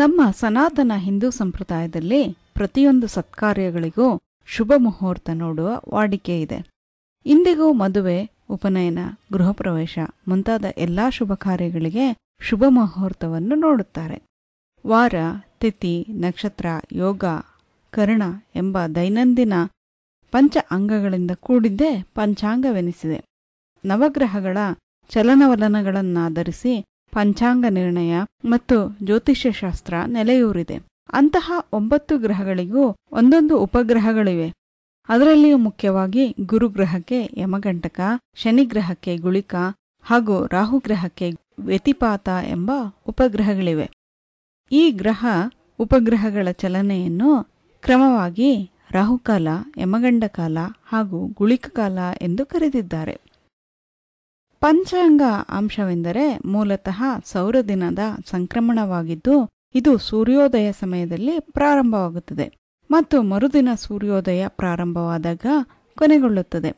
ನಮ್ಮ ಸನಾತನ ಹಿಂದೂ ಸಂಪ್ರದಾಯದಲ್ಲಿ ಪ್ರತಿಯೊಂದು ಸತ್ಕಾರ್ಯಗಳಿಗೂ ಶುಭ ಮುಹೂರ್ತ ನೋಡುವ ವಾಡಿಕೆ ಇದೆ ಇಂದಿಗೂ ಮದುವೆ ಉಪನಯನ ಗೃಹ ಪ್ರವೇಶ ಮುಂತಾದ ಎಲ್ಲಾ ಶುಭ ಕಾರ್ಯಗಳಿಗೆ ಶುಭ ಮುಹೂರ್ತವನ್ನು ನೋಡುತ್ತಾರೆ ವಾರ ತಿಥಿ ನಕ್ಷತ್ರ ಯೋಗ ಕರ್ಣ ಎಂಬ ದೈನಂದಿನ ಪಂಚ ಅಂಗಗಳಿಂದ ಕೂಡಿದ್ದೇ ಪಂಚಾಂಗವೆನಿಸಿದೆ ನವಗ್ರಹಗಳ ಚಲನವಲನಗಳನ್ನಾಧರಿಸಿ ಪಂಚಾಂಗ ನಿರ್ಣಯ ಮತ್ತು ಜ್ಯೋತಿಷ್ಯಶಾಸ್ತ್ರ ನೆಲೆಯೂರಿದೆ ಅಂತಹ ಒಂಬತ್ತು ಗ್ರಹಗಳಿಗೂ ಒಂದೊಂದು ಉಪಗ್ರಹಗಳಿವೆ ಅದರಲ್ಲಿಯೂ ಮುಖ್ಯವಾಗಿ ಗುರುಗ್ರಹಕ್ಕೆ ಯಮಗಂಟಕ ಶನಿಗ್ರಹಕ್ಕೆ ಗುಳಿಕ ಹಾಗೂ ರಾಹುಗ್ರಹಕ್ಕೆ ವ್ಯತಿಪಾತ ಎಂಬ ಉಪಗ್ರಹಗಳಿವೆ ಈ ಗ್ರಹ ಉಪಗ್ರಹಗಳ ಚಲನೆಯನ್ನು ಕ್ರಮವಾಗಿ ರಾಹುಕಾಲ ಯಮಗಂಡಕಾಲ ಹಾಗೂ ಗುಳಿಕಕಾಲ ಕಾಲ ಎಂದು ಕರೆದಿದ್ದಾರೆ ಪಂಚಾಂಗ ಅಂಶವೆಂದರೆ ಮೂಲತಃ ದಿನದ ಸಂಕ್ರಮಣವಾಗಿದ್ದು ಇದು ಸೂರ್ಯೋದಯ ಸಮಯದಲ್ಲಿ ಪ್ರಾರಂಭವಾಗುತ್ತದೆ ಮತ್ತು ಮರುದಿನ ಸೂರ್ಯೋದಯ ಪ್ರಾರಂಭವಾದಾಗ ಕೊನೆಗೊಳ್ಳುತ್ತದೆ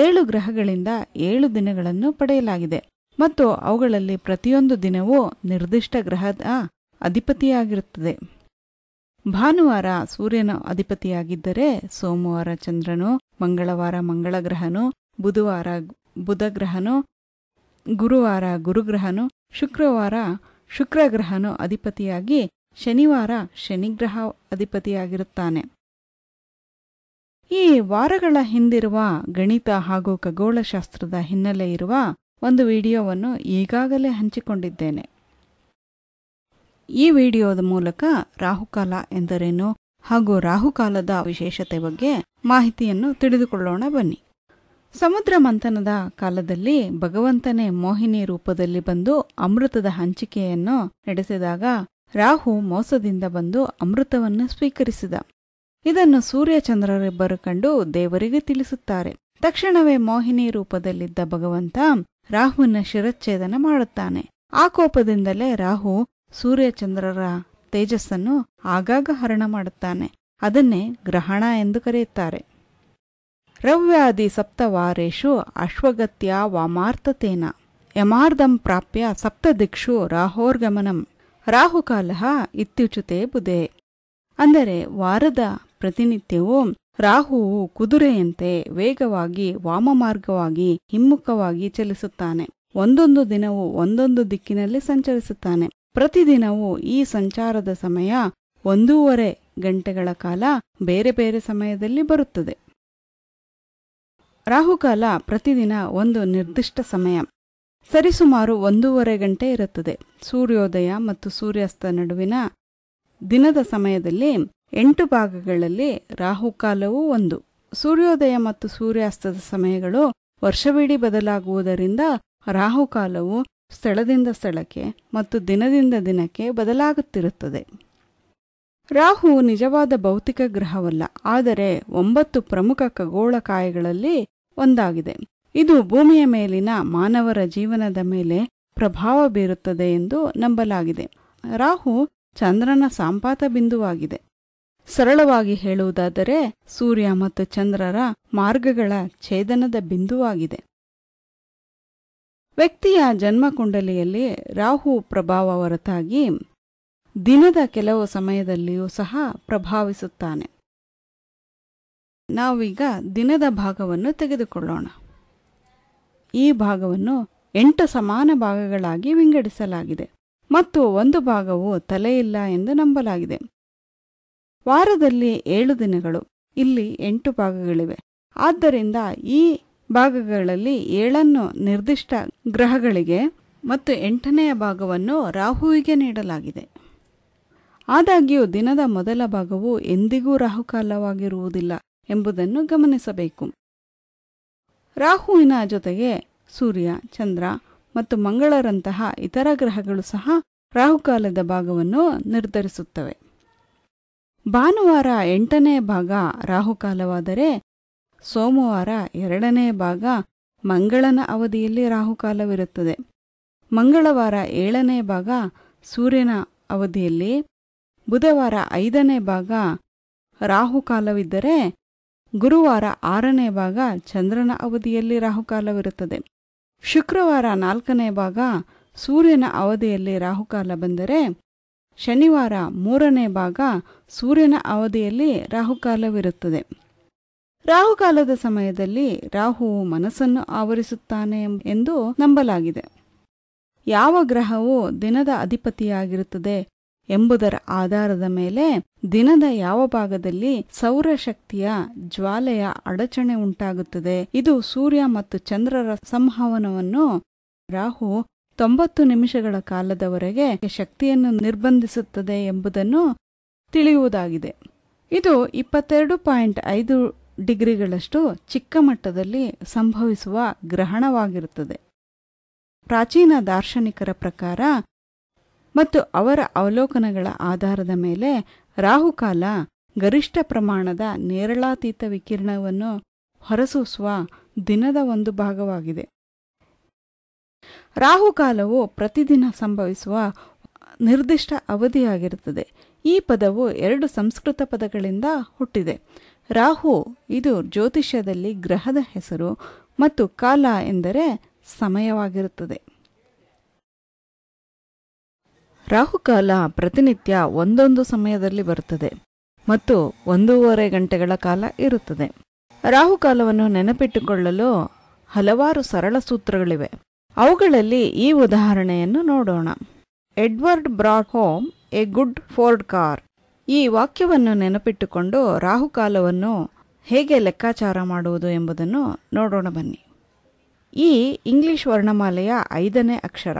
ಏಳು ಗ್ರಹಗಳಿಂದ ಏಳು ದಿನಗಳನ್ನು ಪಡೆಯಲಾಗಿದೆ ಮತ್ತು ಅವುಗಳಲ್ಲಿ ಪ್ರತಿಯೊಂದು ದಿನವೂ ನಿರ್ದಿಷ್ಟ ಗ್ರಹದ ಅಧಿಪತಿಯಾಗಿರುತ್ತದೆ ಭಾನುವಾರ ಸೂರ್ಯನ ಅಧಿಪತಿಯಾಗಿದ್ದರೆ ಸೋಮವಾರ ಚಂದ್ರನು ಮಂಗಳವಾರ ಮಂಗಳ ಗ್ರಹನು ಬುಧವಾರ ಬುಧಗ್ರಹನು ಗುರುವಾರ ಗುರುಗ್ರಹನು ಶುಕ್ರವಾರ ಶುಕ್ರಗ್ರಹನು ಅಧಿಪತಿಯಾಗಿ ಶನಿವಾರ ಶನಿಗ್ರಹ ಅಧಿಪತಿಯಾಗಿರುತ್ತಾನೆ ಈ ವಾರಗಳ ಹಿಂದಿರುವ ಗಣಿತ ಹಾಗೂ ಖಗೋಳಶಾಸ್ತ್ರದ ಹಿನ್ನೆಲೆ ಇರುವ ಒಂದು ವಿಡಿಯೋವನ್ನು ಈಗಾಗಲೇ ಹಂಚಿಕೊಂಡಿದ್ದೇನೆ ಈ ವಿಡಿಯೋದ ಮೂಲಕ ರಾಹುಕಾಲ ಎಂದರೇನು ಹಾಗೂ ರಾಹುಕಾಲದ ವಿಶೇಷತೆ ಬಗ್ಗೆ ಮಾಹಿತಿಯನ್ನು ತಿಳಿದುಕೊಳ್ಳೋಣ ಬನ್ನಿ ಸಮುದ್ರ ಮಂಥನದ ಕಾಲದಲ್ಲಿ ಭಗವಂತನೇ ಮೋಹಿನಿ ರೂಪದಲ್ಲಿ ಬಂದು ಅಮೃತದ ಹಂಚಿಕೆಯನ್ನು ನಡೆಸಿದಾಗ ರಾಹು ಮೋಸದಿಂದ ಬಂದು ಅಮೃತವನ್ನು ಸ್ವೀಕರಿಸಿದ ಇದನ್ನು ಸೂರ್ಯಚಂದ್ರರಿಬ್ಬರು ಕಂಡು ದೇವರಿಗೆ ತಿಳಿಸುತ್ತಾರೆ ತಕ್ಷಣವೇ ಮೋಹಿನಿ ರೂಪದಲ್ಲಿದ್ದ ಭಗವಂತ ರಾಹುವಿನ ಶಿರಚ್ಛೇದನ ಮಾಡುತ್ತಾನೆ ಆ ಕೋಪದಿಂದಲೇ ರಾಹು ಸೂರ್ಯಚಂದ್ರರ ತೇಜಸ್ಸನ್ನು ಆಗಾಗ ಹರಣ ಮಾಡುತ್ತಾನೆ ಅದನ್ನೇ ಗ್ರಹಣ ಎಂದು ಕರೆಯುತ್ತಾರೆ ರವ್ಯಾದಿ ಸಪ್ತವಾರೇಷು ಅಶ್ವಗತ್ಯ ವಾಮಾರ್ಥತೇನ ಯಮಾರ್ಧಂ ಪ್ರಾಪ್ಯ ಸಪ್ತದಿಕ್ಷು ರಾಹೋರ್ಗಮನಂ ರಾಹುಕಾಲ ಇತ್ಯುಚುತೆ ಬುಧೆ ಅಂದರೆ ವಾರದ ಪ್ರತಿನಿತ್ಯವು ರಾಹುವು ಕುದುರೆಯಂತೆ ವೇಗವಾಗಿ ವಾಮಮಾರ್ಗವಾಗಿ ಹಿಮ್ಮುಖವಾಗಿ ಚಲಿಸುತ್ತಾನೆ ಒಂದೊಂದು ದಿನವೂ ಒಂದೊಂದು ದಿಕ್ಕಿನಲ್ಲಿ ಸಂಚರಿಸುತ್ತಾನೆ ಪ್ರತಿದಿನವೂ ಈ ಸಂಚಾರದ ಸಮಯ ಒಂದೂವರೆ ಗಂಟೆಗಳ ಕಾಲ ಬೇರೆ ಬೇರೆ ಸಮಯದಲ್ಲಿ ಬರುತ್ತದೆ ರಾಹುಕಾಲ ಪ್ರತಿದಿನ ಒಂದು ನಿರ್ದಿಷ್ಟ ಸಮಯ ಸರಿಸುಮಾರು ಒಂದೂವರೆ ಗಂಟೆ ಇರುತ್ತದೆ ಸೂರ್ಯೋದಯ ಮತ್ತು ಸೂರ್ಯಾಸ್ತ ನಡುವಿನ ದಿನದ ಸಮಯದಲ್ಲಿ ಎಂಟು ಭಾಗಗಳಲ್ಲಿ ರಾಹುಕಾಲವೂ ಒಂದು ಸೂರ್ಯೋದಯ ಮತ್ತು ಸೂರ್ಯಾಸ್ತದ ಸಮಯಗಳು ವರ್ಷವಿಡೀ ಬದಲಾಗುವುದರಿಂದ ರಾಹುಕಾಲವು ಸ್ಥಳದಿಂದ ಸ್ಥಳಕ್ಕೆ ಮತ್ತು ದಿನದಿಂದ ದಿನಕ್ಕೆ ಬದಲಾಗುತ್ತಿರುತ್ತದೆ ರಾಹು ನಿಜವಾದ ಭೌತಿಕ ಗ್ರಹವಲ್ಲ ಆದರೆ ಒಂಬತ್ತು ಪ್ರಮುಖ ಖಗೋಳಕಾಯಗಳಲ್ಲಿ ಒಂದಾಗಿದೆ ಇದು ಭೂಮಿಯ ಮೇಲಿನ ಮಾನವರ ಜೀವನದ ಮೇಲೆ ಪ್ರಭಾವ ಬೀರುತ್ತದೆ ಎಂದು ನಂಬಲಾಗಿದೆ ರಾಹು ಚಂದ್ರನ ಸಂಪಾತ ಬಿಂದುವಾಗಿದೆ ಸರಳವಾಗಿ ಹೇಳುವುದಾದರೆ ಸೂರ್ಯ ಮತ್ತು ಚಂದ್ರರ ಮಾರ್ಗಗಳ ಛೇದನದ ಬಿಂದುವಾಗಿದೆ ವ್ಯಕ್ತಿಯ ಜನ್ಮಕುಂಡಲಿಯಲ್ಲಿ ರಾಹು ಪ್ರಭಾವ ಹೊರತಾಗಿ ದಿನದ ಕೆಲವು ಸಮಯದಲ್ಲಿಯೂ ಸಹ ಪ್ರಭಾವಿಸುತ್ತಾನೆ ನಾವೀಗ ದಿನದ ಭಾಗವನ್ನು ತೆಗೆದುಕೊಳ್ಳೋಣ ಈ ಭಾಗವನ್ನು ಎಂಟು ಸಮಾನ ಭಾಗಗಳಾಗಿ ವಿಂಗಡಿಸಲಾಗಿದೆ ಮತ್ತು ಒಂದು ಭಾಗವು ತಲೆಯಿಲ್ಲ ಎಂದು ನಂಬಲಾಗಿದೆ ವಾರದಲ್ಲಿ ಏಳು ದಿನಗಳು ಇಲ್ಲಿ ಎಂಟು ಭಾಗಗಳಿವೆ ಆದ್ದರಿಂದ ಈ ಭಾಗಗಳಲ್ಲಿ ಏಳನ್ನು ನಿರ್ದಿಷ್ಟ ಗ್ರಹಗಳಿಗೆ ಮತ್ತು ಎಂಟನೆಯ ಭಾಗವನ್ನು ರಾಹುವಿಗೆ ನೀಡಲಾಗಿದೆ ಆದಾಗ್ಯೂ ದಿನದ ಮೊದಲ ಭಾಗವು ಎಂದಿಗೂ ರಾಹುಕಾಲವಾಗಿರುವುದಿಲ್ಲ ಎಂಬುದನ್ನು ಗಮನಿಸಬೇಕು ರಾಹುವಿನ ಜೊತೆಗೆ ಸೂರ್ಯ ಚಂದ್ರ ಮತ್ತು ಮಂಗಳರಂತಹ ಇತರ ಗ್ರಹಗಳು ಸಹ ರಾಹುಕಾಲದ ಭಾಗವನ್ನು ನಿರ್ಧರಿಸುತ್ತವೆ ಭಾನುವಾರ ಎಂಟನೇ ಭಾಗ ರಾಹುಕಾಲವಾದರೆ ಸೋಮವಾರ ಎರಡನೇ ಭಾಗ ಮಂಗಳನ ಅವಧಿಯಲ್ಲಿ ರಾಹುಕಾಲವಿರುತ್ತದೆ ಮಂಗಳವಾರ ಏಳನೇ ಭಾಗ ಸೂರ್ಯನ ಅವಧಿಯಲ್ಲಿ ಬುಧವಾರ ಐದನೇ ಭಾಗ ರಾಹುಕಾಲವಿದ್ದರೆ ಗುರುವಾರ ಆರನೇ ಭಾಗ ಚಂದ್ರನ ಅವಧಿಯಲ್ಲಿ ರಾಹುಕಾಲವಿರುತ್ತದೆ ಶುಕ್ರವಾರ ನಾಲ್ಕನೇ ಭಾಗ ಸೂರ್ಯನ ಅವಧಿಯಲ್ಲಿ ರಾಹುಕಾಲ ಬಂದರೆ ಶನಿವಾರ ಮೂರನೇ ಭಾಗ ಸೂರ್ಯನ ಅವಧಿಯಲ್ಲಿ ರಾಹುಕಾಲವಿರುತ್ತದೆ ರಾಹುಕಾಲದ ಸಮಯದಲ್ಲಿ ರಾಹುವು ಮನಸ್ಸನ್ನು ಆವರಿಸುತ್ತಾನೆ ಎಂದು ನಂಬಲಾಗಿದೆ ಯಾವ ಗ್ರಹವು ದಿನದ ಅಧಿಪತಿಯಾಗಿರುತ್ತದೆ ಎಂಬುದರ ಆಧಾರದ ಮೇಲೆ ದಿನದ ಯಾವ ಭಾಗದಲ್ಲಿ ಸೌರಶಕ್ತಿಯ ಜ್ವಾಲೆಯ ಅಡಚಣೆ ಉಂಟಾಗುತ್ತದೆ ಇದು ಸೂರ್ಯ ಮತ್ತು ಚಂದ್ರರ ಸಂಹವನವನ್ನು ರಾಹು ತೊಂಬತ್ತು ನಿಮಿಷಗಳ ಕಾಲದವರೆಗೆ ಶಕ್ತಿಯನ್ನು ನಿರ್ಬಂಧಿಸುತ್ತದೆ ಎಂಬುದನ್ನು ತಿಳಿಯುವುದಾಗಿದೆ ಇದು ಇಪ್ಪತ್ತೆರಡು ಪಾಯಿಂಟ್ ಐದು ಡಿಗ್ರಿಗಳಷ್ಟು ಚಿಕ್ಕ ಮಟ್ಟದಲ್ಲಿ ಸಂಭವಿಸುವ ಗ್ರಹಣವಾಗಿರುತ್ತದೆ ಪ್ರಾಚೀನ ದಾರ್ಶನಿಕರ ಪ್ರಕಾರ ಮತ್ತು ಅವರ ಅವಲೋಕನಗಳ ಆಧಾರದ ಮೇಲೆ ರಾಹುಕಾಲ ಗರಿಷ್ಠ ಪ್ರಮಾಣದ ನೇರಳಾತೀತ ವಿಕಿರಣವನ್ನು ಹೊರಸೂಸುವ ದಿನದ ಒಂದು ಭಾಗವಾಗಿದೆ ರಾಹುಕಾಲವು ಪ್ರತಿದಿನ ಸಂಭವಿಸುವ ನಿರ್ದಿಷ್ಟ ಅವಧಿಯಾಗಿರುತ್ತದೆ ಈ ಪದವು ಎರಡು ಸಂಸ್ಕೃತ ಪದಗಳಿಂದ ಹುಟ್ಟಿದೆ ರಾಹು ಇದು ಜ್ಯೋತಿಷ್ಯದಲ್ಲಿ ಗ್ರಹದ ಹೆಸರು ಮತ್ತು ಕಾಲ ಎಂದರೆ ಸಮಯವಾಗಿರುತ್ತದೆ ರಾಹುಕಾಲ ಪ್ರತಿನಿತ್ಯ ಒಂದೊಂದು ಸಮಯದಲ್ಲಿ ಬರುತ್ತದೆ ಮತ್ತು ಒಂದೂವರೆ ಗಂಟೆಗಳ ಕಾಲ ಇರುತ್ತದೆ ರಾಹುಕಾಲವನ್ನು ನೆನಪಿಟ್ಟುಕೊಳ್ಳಲು ಹಲವಾರು ಸರಳ ಸೂತ್ರಗಳಿವೆ ಅವುಗಳಲ್ಲಿ ಈ ಉದಾಹರಣೆಯನ್ನು ನೋಡೋಣ Edward brought home a good Ford car ಈ ವಾಕ್ಯವನ್ನು ನೆನಪಿಟ್ಟುಕೊಂಡು ರಾಹುಕಾಲವನ್ನು ಹೇಗೆ ಲೆಕ್ಕಾಚಾರ ಮಾಡುವುದು ಎಂಬುದನ್ನು ನೋಡೋಣ ಬನ್ನಿ ಈ ಇಂಗ್ಲಿಷ್ ವರ್ಣಮಾಲೆಯ ಐದನೇ ಅಕ್ಷರ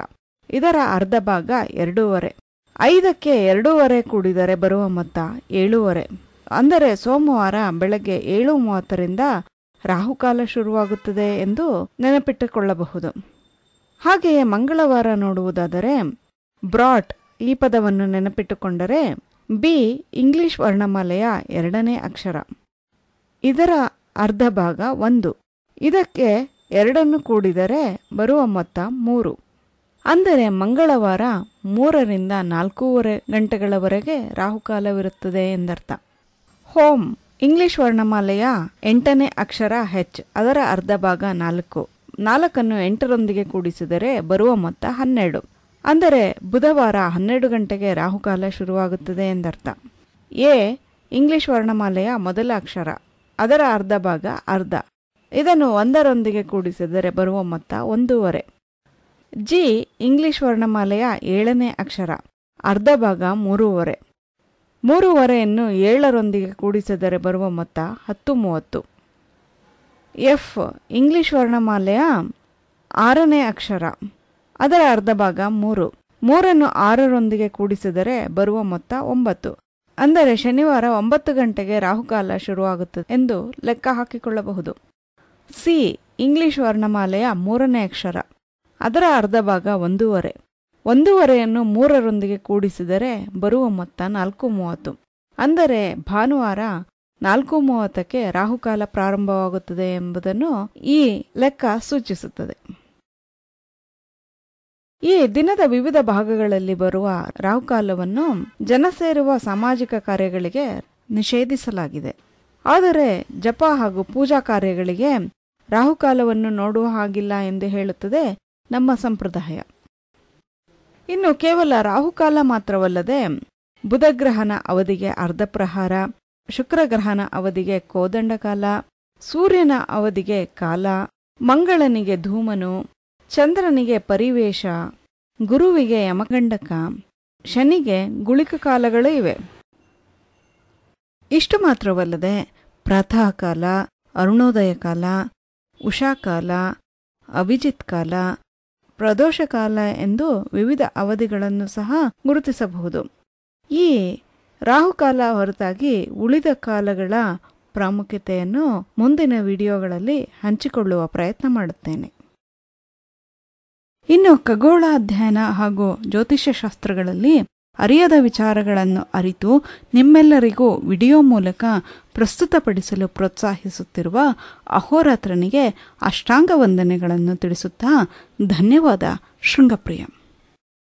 ಇದರ ಅರ್ಧ ಭಾಗ ಎರಡೂವರೆ ಐದಕ್ಕೆ ಎರಡೂವರೆ ಕೂಡಿದರೆ ಬರುವ ಮೊತ್ತ ಏಳೂವರೆ ಅಂದರೆ ಸೋಮವಾರ ಬೆಳಗ್ಗೆ ಏಳು ಮೂವತ್ತರಿಂದ ರಾಹುಕಾಲ ಶುರುವಾಗುತ್ತದೆ ಎಂದು ನೆನಪಿಟ್ಟುಕೊಳ್ಳಬಹುದು ಹಾಗೆಯೇ ಮಂಗಳವಾರ ನೋಡುವುದಾದರೆ ಬ್ರಾಟ್ ಈ ಪದವನ್ನು ನೆನಪಿಟ್ಟುಕೊಂಡರೆ ಬಿ ಇಂಗ್ಲಿಷ್ ವರ್ಣಮಾಲೆಯ ಎರಡನೇ ಅಕ್ಷರ ಇದರ ಅರ್ಧ ಭಾಗ ಒಂದು ಇದಕ್ಕೆ ಎರಡನ್ನು ಕೂಡಿದರೆ ಬರುವ ಮೊತ್ತ ಮೂರು ಅಂದರೆ ಮಂಗಳವಾರ ಮೂರರಿಂದ ನಾಲ್ಕೂವರೆ ಗಂಟೆಗಳವರೆಗೆ ರಾಹುಕಾಲವಿರುತ್ತದೆ ಎಂದರ್ಥ ಹೋಮ್ ಇಂಗ್ಲಿಷ್ ವರ್ಣಮಾಲೆಯ ಎಂಟನೇ ಅಕ್ಷರ ಹೆಚ್ ಅದರ ಅರ್ಧ ಭಾಗ ನಾಲ್ಕು ನಾಲ್ಕನ್ನು ಎಂಟರೊಂದಿಗೆ ಕೂಡಿಸಿದರೆ ಬರುವ ಮೊತ್ತ ಹನ್ನೆರಡು ಅಂದರೆ ಬುಧವಾರ ಹನ್ನೆರಡು ಗಂಟೆಗೆ ರಾಹುಕಾಲ ಶುರುವಾಗುತ್ತದೆ ಎಂದರ್ಥ ಎ ಇಂಗ್ಲಿಷ್ ವರ್ಣಮಾಲೆಯ ಮೊದಲ ಅಕ್ಷರ ಅದರ ಅರ್ಧ ಭಾಗ ಅರ್ಧ ಇದನ್ನು ಒಂದರೊಂದಿಗೆ ಕೂಡಿಸಿದರೆ ಬರುವ ಮೊತ್ತ ಒಂದೂವರೆ ಜಿ ಇಂಗ್ಲಿಷ್ ವರ್ಣಮಾಲೆಯ ಏಳನೇ ಅಕ್ಷರ ಅರ್ಧ ಭಾಗ ಮೂರುವರೆ ಮೂರುವರೆಯನ್ನು ಏಳರೊಂದಿಗೆ ಕೂಡಿಸಿದರೆ ಬರುವ ಮೊತ್ತ ಹತ್ತು ಮೂವತ್ತು ಎಫ್ ಇಂಗ್ಲಿಷ್ ವರ್ಣಮಾಲೆಯ ಆರನೇ ಅಕ್ಷರ ಅದರ ಅರ್ಧ ಭಾಗ ಮೂರು ಮೂರನ್ನು ಆರರೊಂದಿಗೆ ಕೂಡಿಸಿದರೆ ಬರುವ ಮೊತ್ತ ಒಂಬತ್ತು ಅಂದರೆ ಶನಿವಾರ ಒಂಬತ್ತು ಗಂಟೆಗೆ ರಾಹುಕಾಲ ಶುರುವಾಗುತ್ತದೆ ಎಂದು ಲೆಕ್ಕ ಹಾಕಿಕೊಳ್ಳಬಹುದು ಸಿ ಇಂಗ್ಲಿಷ್ ವರ್ಣಮಾಲೆಯ ಮೂರನೇ ಅಕ್ಷರ ಅದರ ಅರ್ಧ ಭಾಗ ಒಂದೂವರೆ ಒಂದೂವರೆಯನ್ನು ಮೂರರೊಂದಿಗೆ ಕೂಡಿಸಿದರೆ ಬರುವ ಮೊತ್ತ ನಾಲ್ಕು ಮೂವತ್ತು ಅಂದರೆ ಭಾನುವಾರ ನಾಲ್ಕು ಮೂವತ್ತಕ್ಕೆ ರಾಹುಕಾಲ ಪ್ರಾರಂಭವಾಗುತ್ತದೆ ಎಂಬುದನ್ನು ಈ ಲೆಕ್ಕ ಸೂಚಿಸುತ್ತದೆ ಈ ದಿನದ ವಿವಿಧ ಭಾಗಗಳಲ್ಲಿ ಬರುವ ರಾಹುಕಾಲವನ್ನು ಜನ ಸೇರುವ ಸಾಮಾಜಿಕ ಕಾರ್ಯಗಳಿಗೆ ನಿಷೇಧಿಸಲಾಗಿದೆ ಆದರೆ ಜಪ ಹಾಗೂ ಪೂಜಾ ಕಾರ್ಯಗಳಿಗೆ ರಾಹುಕಾಲವನ್ನು ನೋಡುವ ಹಾಗಿಲ್ಲ ಎಂದು ಹೇಳುತ್ತದೆ ನಮ್ಮ ಸಂಪ್ರದಾಯ ಇನ್ನು ಕೇವಲ ರಾಹುಕಾಲ ಮಾತ್ರವಲ್ಲದೆ ಬುಧಗ್ರಹಣ ಅವಧಿಗೆ ಅರ್ಧಪ್ರಹಾರ ಪ್ರಹಾರ ಶುಕ್ರಗ್ರಹಣ ಅವಧಿಗೆ ಕೋದಂಡಕಾಲ ಸೂರ್ಯನ ಅವಧಿಗೆ ಕಾಲ ಮಂಗಳನಿಗೆ ಧೂಮನು ಚಂದ್ರನಿಗೆ ಪರಿವೇಶ ಗುರುವಿಗೆ ಯಮಗಂಡಕ ಶನಿಗೆ ಗುಳಿಕ ಕಾಲಗಳು ಇವೆ ಇಷ್ಟು ಮಾತ್ರವಲ್ಲದೆ ಪ್ರಾತಃ ಕಾಲ ಅರುಣೋದಯ ಕಾಲ ಉಷಾಕಾಲ ಅಭಿಜಿತ್ ಕಾಲ ಪ್ರದೋಷ ಕಾಲ ಎಂದು ವಿವಿಧ ಅವಧಿಗಳನ್ನು ಸಹ ಗುರುತಿಸಬಹುದು ಈ ರಾಹುಕಾಲ ಹೊರತಾಗಿ ಉಳಿದ ಕಾಲಗಳ ಪ್ರಾಮುಖ್ಯತೆಯನ್ನು ಮುಂದಿನ ವಿಡಿಯೋಗಳಲ್ಲಿ ಹಂಚಿಕೊಳ್ಳುವ ಪ್ರಯತ್ನ ಮಾಡುತ್ತೇನೆ ಇನ್ನು ಖಗೋಳ ಅಧ್ಯಯನ ಹಾಗೂ ಜ್ಯೋತಿಷ್ಯಶಾಸ್ತ್ರಗಳಲ್ಲಿ ಅರಿಯದ ವಿಚಾರಗಳನ್ನು ಅರಿತು ನಿಮ್ಮೆಲ್ಲರಿಗೂ ವಿಡಿಯೋ ಮೂಲಕ ಪ್ರಸ್ತುತಪಡಿಸಲು ಪ್ರೋತ್ಸಾಹಿಸುತ್ತಿರುವ ಅಹೋರಾತ್ರನಿಗೆ ಅಷ್ಟಾಂಗ ವಂದನೆಗಳನ್ನು ತಿಳಿಸುತ್ತಾ ಧನ್ಯವಾದ ಶೃಂಗಪ್ರಿಯ